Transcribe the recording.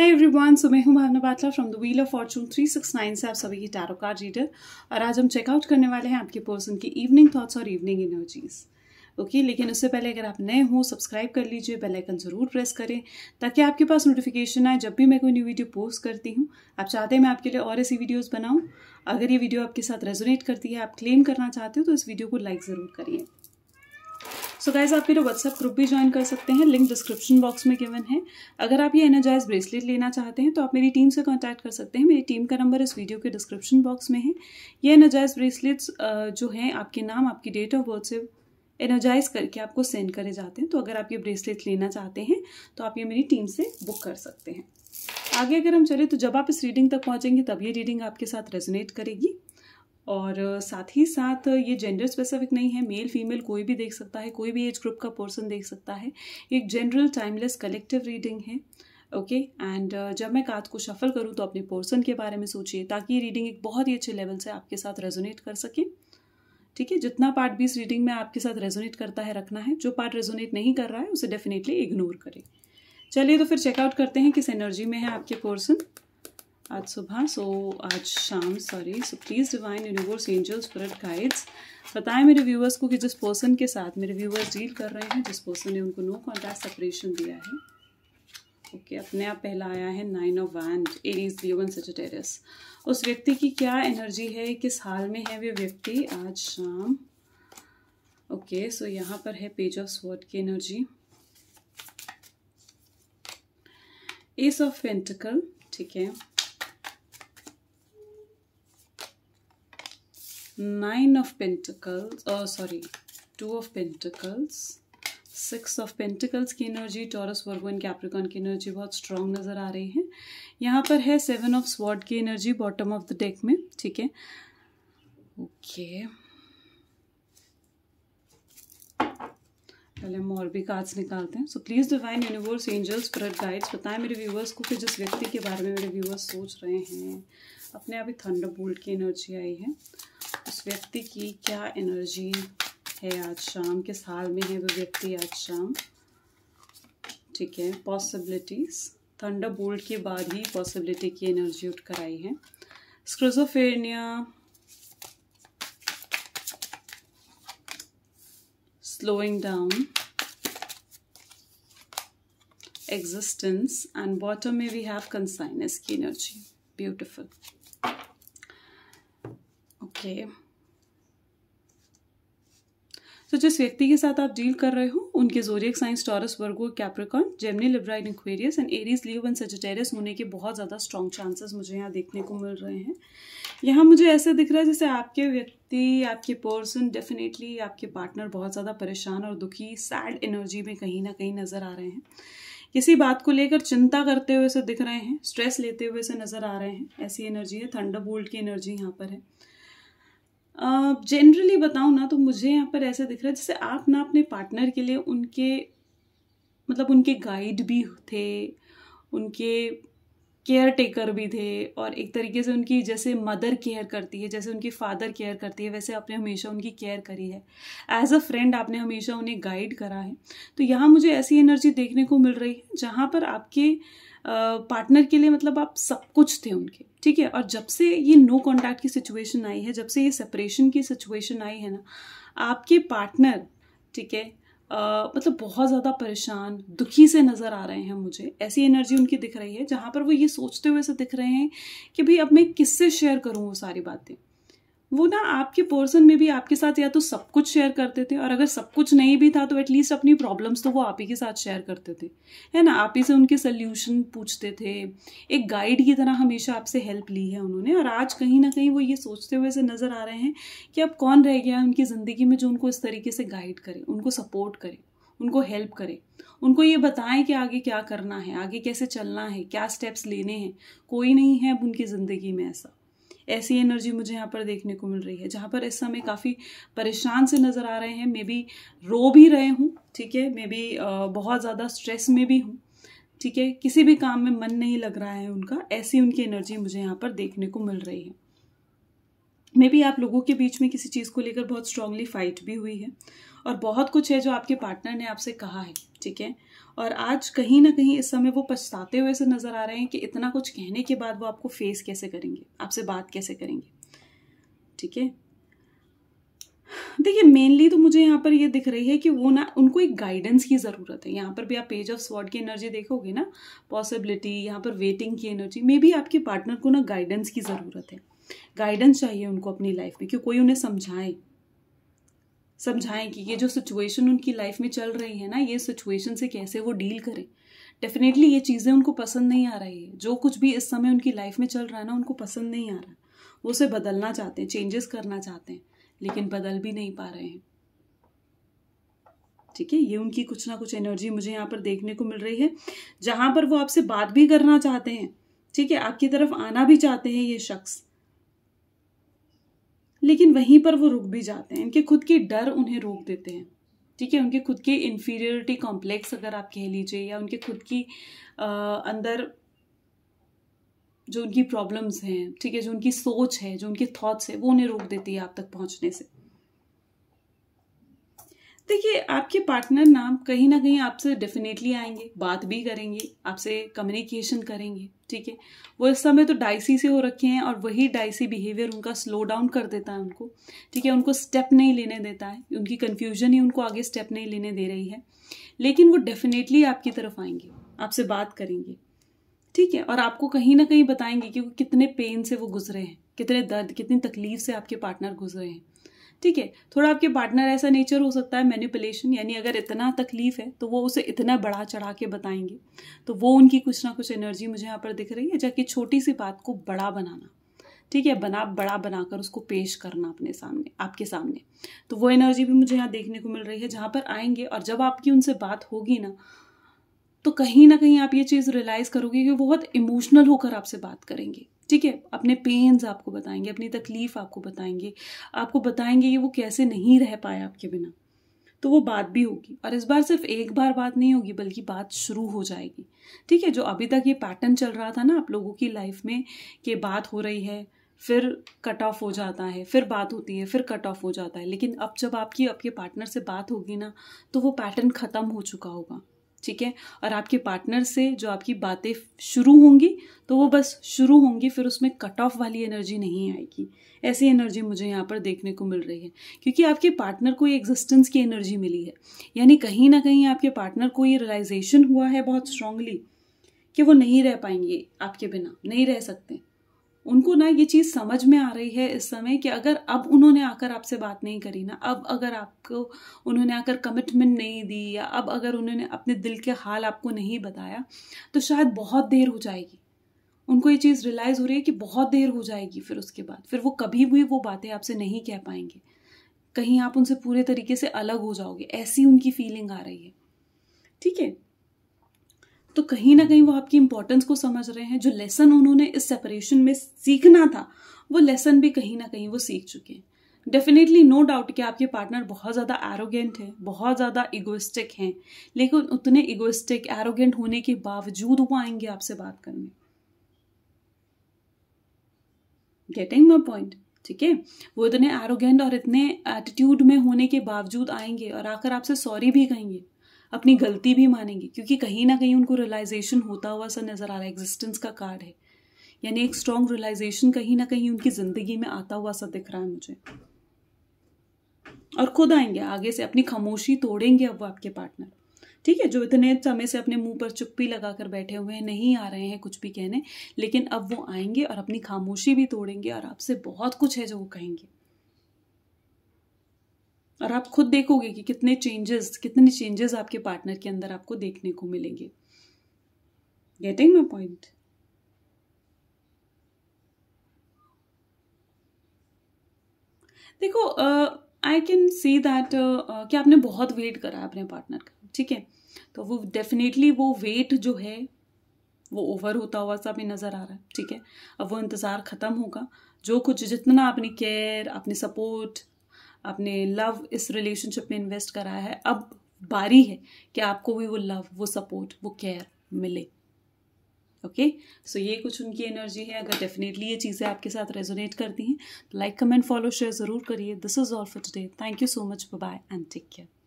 है one so मैं हूँ Bhavna Batla from the wheel of fortune three six nine से आप सभी की टैरो कार्ड रीडर और आज हम चेकआउट करने वाले हैं आपके पर्सन की इवनिंग थॉट्स और इवनिंग एनर्जीज ओके लेकिन उससे पहले अगर आप नए हो सब्सक्राइब कर लीजिए बेल आइकन ज़रूर प्रेस करें ताकि आपके पास नोटिफिकेशन आए जब भी मैं कोई न्यू वीडियो पोस्ट करती हूँ आप चाहते हैं मैं आपके लिए और ऐसी वीडियोज़ बनाऊँ अगर ये वीडियो आपके साथ रेजोनेट करती है आप क्लेम करना चाहते हो तो इस वीडियो को लाइक ज़रूर करिए सो गाइज आप मेरे व्हाट्सएप ग्रुप भी ज्वाइन कर सकते हैं लिंक डिस्क्रिप्शन बॉक्स में गिवन है अगर आप ये एनर्जाइज ब्रेसलेट लेना चाहते हैं तो आप मेरी टीम से कॉन्टैक्ट कर सकते हैं मेरी टीम का नंबर इस वीडियो के डिस्क्रिप्शन बॉक्स में है ये एनर्जाइज ब्रेसलेट्स जो हैं आपके नाम आपकी डेट ऑफ बर्थ से एनर्जाइज करके आपको सेंड करे जाते हैं तो अगर आप ये ब्रेसलेट लेना चाहते हैं तो आप ये मेरी टीम से बुक कर सकते हैं आगे अगर हम चले तो जब आप इस रीडिंग तक पहुंचेंगे तब ये रीडिंग आपके साथ रेजोनेट करेगी और साथ ही साथ ये जेंडर स्पेसिफिक नहीं है मेल फीमेल कोई भी देख सकता है कोई भी एज ग्रुप का पर्सन देख सकता है एक जनरल टाइमलेस कलेक्टिव रीडिंग है ओके okay? एंड uh, जब मैं कार्ड को शफल करूँ तो अपने पर्सन के बारे में सोचिए ताकि ये रीडिंग एक बहुत ही अच्छे लेवल से आपके साथ रेजोनेट कर सके ठीक है जितना पार्ट भी इस रीडिंग में आपके साथ रेजोनेट करता है रखना है जो पार्ट रेजोनेट नहीं कर रहा है उसे डेफिनेटली इग्नोर करें चलिए तो फिर चेकआउट करते हैं किस एनर्जी में है आपके पर्सन आज सुबह सो so, आज शाम sorry so please divine universe for at guides बताएं मेरे व्यूवर्स को कि जिस पर्सन के साथ मेरे व्यूवर्स डील कर रहे हैं जिस पर्सन ने उनको नो कॉन्टैक्ट सेपरेशन दिया है ओके okay, अपने आप पहला आया है nine of one Aries Leo and Sagittarius उस व्यक्ति की क्या एनर्जी है किस हाल में है वे व्यक्ति आज शाम ओके okay, सो so यहाँ पर है पेज ऑफ स्वर्ड की एनर्जी एस ऑफ पेंटिकल ठीक है nine of pentacles oh sorry two of pentacles six of pentacles की energy Taurus Virgo and Capricorn की एनर्जी बहुत स्ट्रांग नज़र आ रही है यहाँ पर है सेवन ऑफ स्वॉर्ड की energy bottom of the deck में ठीक है ओके पहले हम और भी कार्ड्स निकालते हैं so please divine universe angels spirit guides बताएं मेरे व्यूवर्स को कि जिस व्यक्ति के बारे में मेरे व्यूवर्स सोच रहे हैं अपने आप ही थंडर बोल्ट की एनर्जी आई है व्यक्ति की क्या एनर्जी है आज शाम किस हाल में है वो व्यक्ति आज शाम ठीक है पॉसिबिलिटीज़ थंडर बोल्ट के बाद ही पॉसिबिलिटी की एनर्जी उठ कर आई है schizophrenia slowing down existence and bottom में वी हैव कंसाइनस की एनर्जी ब्यूटिफुल okay तो जिस व्यक्ति के साथ आप डील कर रहे हो उनके zodiac signs Taurus Virgo Capricorn Gemini Libra and Aquarius and Aries Leo and Sagittarius होने के बहुत ज़्यादा स्ट्रॉन्ग चांसेस मुझे यहाँ देखने को मिल रहे हैं यहाँ मुझे ऐसा दिख रहा है जैसे आपके व्यक्ति आपके पर्सन डेफिनेटली आपके पार्टनर बहुत ज़्यादा परेशान और दुखी सैड एनर्जी में कहीं ना कहीं नज़र आ रहे हैं किसी बात को लेकर चिंता करते हुए से दिख रहे हैं स्ट्रेस लेते हुए से नज़र आ रहे हैं ऐसी एनर्जी है थंडर बोल्ट की एनर्जी यहाँ पर है जनरली बताऊँ ना तो मुझे यहाँ पर ऐसा दिख रहा है जैसे आप ना अपने पार्टनर के लिए उनके मतलब उनके गाइड भी थे उनके केयर टेकर भी थे और एक तरीके से उनकी जैसे मदर केयर करती है जैसे उनकी फादर केयर करती है वैसे आपने हमेशा उनकी केयर करी है एज अ फ्रेंड आपने हमेशा उन्हें गाइड करा है तो यहाँ मुझे ऐसी एनर्जी देखने को मिल रही है जहाँ पर आपके पार्टनर के लिए मतलब आप सब कुछ थे उनके ठीक है और जब से ये नो कॉन्टैक्ट की सिचुएशन आई है जब से ये सेपरेशन की सिचुएशन आई है ना आपके पार्टनर ठीक है आ, मतलब बहुत ज़्यादा परेशान दुखी से नज़र आ रहे हैं मुझे ऐसी एनर्जी उनकी दिख रही है जहाँ पर वो ये सोचते हुए से दिख रहे हैं कि भाई अब मैं किससे शेयर करूँ वो सारी बातें वो ना आपके पर्सन में भी आपके साथ या तो सब कुछ शेयर करते थे और अगर सब कुछ नहीं भी था तो एटलीस्ट अपनी प्रॉब्लम्स तो वो आप ही के साथ शेयर करते थे है ना आप ही से उनके सल्यूशन पूछते थे एक गाइड की तरह हमेशा आपसे हेल्प ली है उन्होंने और आज कहीं ना कहीं वो ये सोचते हुए से नज़र आ रहे हैं कि अब कौन रह गया है उनकी ज़िंदगी में जो उनको इस तरीके से गाइड करे उनको सपोर्ट करे उनको हेल्प करें उनको ये बताएं कि आगे क्या करना है आगे कैसे चलना है क्या स्टेप्स लेने हैं कोई नहीं है अब उनकी ज़िंदगी में ऐसा ऐसी एनर्जी मुझे यहाँ पर देखने को मिल रही है जहाँ पर इस समय काफ़ी परेशान से नज़र आ रहे हैं मे बी रो भी रहे हूँ ठीक है मे बी बहुत ज़्यादा स्ट्रेस में भी हूँ ठीक है किसी भी काम में मन नहीं लग रहा है उनका ऐसी उनकी एनर्जी मुझे यहाँ पर देखने को मिल रही है मे बी आप लोगों के बीच में किसी चीज़ को लेकर बहुत स्ट्रांगली फाइट भी हुई है और बहुत कुछ है जो आपके पार्टनर ने आपसे कहा है ठीक है और आज कहीं ना कहीं इस समय वो पछताते हुए से नज़र आ रहे हैं कि इतना कुछ कहने के बाद वो आपको फेस कैसे करेंगे आपसे बात कैसे करेंगे ठीक है देखिए मेनली तो मुझे यहाँ पर ये दिख रही है कि वो ना उनको एक गाइडेंस की ज़रूरत है यहाँ पर भी आप पेज ऑफ स्वॉर्ड की एनर्जी देखोगे ना पॉसिबिलिटी यहाँ पर वेटिंग की एनर्जी मे बी आपके पार्टनर को ना गाइडेंस की ज़रूरत है गाइडेंस चाहिए उनको अपनी लाइफ में कि कोई उन्हें समझाए समझाएं कि ये जो सिचुएशन उनकी लाइफ में चल रही है ना ये सिचुएशन से कैसे वो डील करें डेफिनेटली ये चीज़ें उनको पसंद नहीं आ रही है जो कुछ भी इस समय उनकी लाइफ में चल रहा है ना उनको पसंद नहीं आ रहा वो उसे बदलना चाहते हैं चेंजेस करना चाहते हैं लेकिन बदल भी नहीं पा रहे हैं ठीक है ये उनकी कुछ ना कुछ एनर्जी मुझे यहाँ पर देखने को मिल रही है जहाँ पर वो आपसे बात भी करना चाहते हैं ठीक है आपकी तरफ आना भी चाहते हैं ये शख्स लेकिन वहीं पर वो रुक भी जाते हैं इनके खुद के डर उन्हें रोक देते हैं ठीक है उनके खुद की इन्फीरियरिटी कॉम्प्लेक्स अगर आप कह लीजिए या उनके खुद की आ, अंदर जो उनकी प्रॉब्लम्स हैं ठीक है जो उनकी सोच है जो उनके थॉट्स है वो उन्हें रोक देती है आप तक पहुंचने से देखिए आपके पार्टनर नाम कहीं ना कहीं आपसे डेफिनेटली आएंगे बात भी करेंगे आपसे कम्युनिकेशन करेंगे ठीक है वो इस समय तो डाइसी से हो रखे हैं और वही डाइसी बिहेवियर उनका स्लो डाउन कर देता है उनको ठीक है उनको स्टेप नहीं लेने देता है उनकी कन्फ्यूजन ही उनको आगे स्टेप नहीं लेने दे रही है लेकिन वो डेफिनेटली आपकी तरफ आएंगे आपसे बात करेंगे ठीक है और आपको कहीं ना कहीं बताएंगे कि वो कितने पेन से वो गुजरे हैं कितने दर्द कितनी तकलीफ से आपके पार्टनर गुजरे हैं ठीक है थोड़ा आपके पार्टनर ऐसा नेचर हो सकता है मैनिपुलेशन यानी अगर इतना तकलीफ है तो वो उसे इतना बढ़ा चढ़ा के बताएंगे तो वो उनकी कुछ ना कुछ एनर्जी मुझे यहाँ पर दिख रही है जबकि छोटी सी बात को बड़ा बनाना ठीक है बना बड़ा बनाकर उसको पेश करना अपने सामने आपके सामने तो वो एनर्जी भी मुझे यहाँ देखने को मिल रही है जहाँ पर आएंगे और जब आपकी उनसे बात होगी ना तो कहीं ना कहीं आप ये चीज़ रियलाइज़ करोगे कि वो बहुत इमोशनल होकर आपसे बात करेंगे ठीक है अपने पेन्स आपको बताएंगे अपनी तकलीफ़ आपको बताएंगे आपको बताएंगे कि वो कैसे नहीं रह पाए आपके बिना तो वो बात भी होगी और इस बार सिर्फ एक बार बात नहीं होगी बल्कि बात शुरू हो जाएगी ठीक है जो अभी तक ये पैटर्न चल रहा था ना आप लोगों की लाइफ में कि बात हो रही है फिर कट ऑफ हो जाता है फिर बात होती है फिर कट ऑफ हो जाता है लेकिन अब जब आपकी आपके पार्टनर से बात होगी ना तो वो पैटर्न ख़त्म हो चुका होगा ठीक है और आपके पार्टनर से जो आपकी बातें शुरू होंगी तो वो बस शुरू होंगी फिर उसमें कट ऑफ वाली एनर्जी नहीं आएगी ऐसी एनर्जी मुझे यहाँ पर देखने को मिल रही है क्योंकि आपके पार्टनर को ये एग्जिस्टेंस की एनर्जी मिली है यानी कहीं ना कहीं आपके पार्टनर को ये रियलाइजेशन हुआ है बहुत स्ट्रांगली कि वो नहीं रह पाएंगे आपके बिना नहीं रह सकते उनको ना ये चीज़ समझ में आ रही है इस समय कि अगर अब उन्होंने आकर आपसे बात नहीं करी ना अब अगर आपको उन्होंने आकर कमिटमेंट नहीं दी या अब अगर उन्होंने अपने दिल के हाल आपको नहीं बताया तो शायद बहुत देर हो जाएगी उनको ये चीज़ रियलाइज़ हो रही है कि बहुत देर हो जाएगी फिर उसके बाद फिर वो कभी भी वो बातें आपसे नहीं कह पाएंगे कहीं आप उनसे पूरे तरीके से अलग हो जाओगे ऐसी उनकी फीलिंग आ रही है ठीक है तो कहीं ना कहीं वो आपकी इंपॉर्टेंस को समझ रहे हैं जो लेसन उन्होंने इस सेपरेशन में सीखना था वो लेसन भी कहीं ना कहीं वो सीख चुके हैं डेफिनेटली नो डाउट कि आपके पार्टनर बहुत ज़्यादा एरोगेंट है बहुत ज़्यादा इगोइस्टिक हैं लेकिन उतने इगोइस्टिक एरोगेंट होने के बावजूद वो आएंगे आपसे बात करने गेटिंग माई पॉइंट ठीक है वो इतने एरोगेंट और इतने एटीट्यूड में होने के बावजूद आएंगे और आकर आपसे सॉरी भी कहेंगे अपनी गलती भी मानेंगे क्योंकि कहीं ना कहीं उनको रियलाइजेशन होता हुआ सा नज़र आ रहा है एग्जिस्टेंस का कार्ड है यानी एक स्ट्रॉन्ग रियलाइजेशन कहीं ना कहीं उनकी ज़िंदगी में आता हुआ सा दिख रहा है मुझे और खुद आएंगे आगे से अपनी खामोशी तोड़ेंगे अब वो आपके पार्टनर ठीक है जो इतने समय से अपने मुंह पर चुप्पी लगा कर बैठे हुए हैं नहीं आ रहे हैं कुछ भी कहने लेकिन अब वो आएंगे और अपनी खामोशी भी तोड़ेंगे और आपसे बहुत कुछ है जो वो कहेंगे और आप खुद देखोगे कि कितने चेंजेस कितने चेंजेस आपके पार्टनर के अंदर आपको देखने को मिलेंगे गेटिंग माई पॉइंट देखो आई कैन सी दैट कि आपने बहुत वेट करा अपने पार्टनर का ठीक है तो वो डेफिनेटली वो वेट जो है वो ओवर होता हुआ सा भी नज़र आ रहा है ठीक है अब वो इंतज़ार ख़त्म होगा जो कुछ जितना आपने केयर आपने सपोर्ट आपने लव इस रिलेशनशिप में इन्वेस्ट करा है अब बारी है कि आपको भी वो लव वो सपोर्ट वो केयर मिले ओके okay? सो so, ये कुछ उनकी एनर्जी है अगर डेफिनेटली ये चीज़ें आपके साथ रेजोनेट करती हैं तो लाइक कमेंट फॉलो शेयर ज़रूर करिए this is all for today thank you so much bye and take care